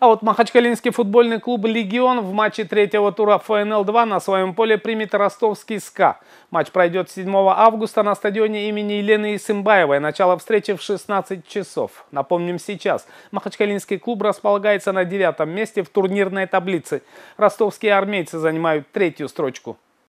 А вот Махачкалинский футбольный клуб «Легион» в матче третьего тура ФНЛ-2 на своем поле примет ростовский «СКА». Матч пройдет 7 августа на стадионе имени Елены Исымбаевой. Начало встречи в 16 часов. Напомним сейчас, Махачкалинский клуб располагается на девятом месте в турнирной таблице. Ростовские армейцы занимают третью строчку.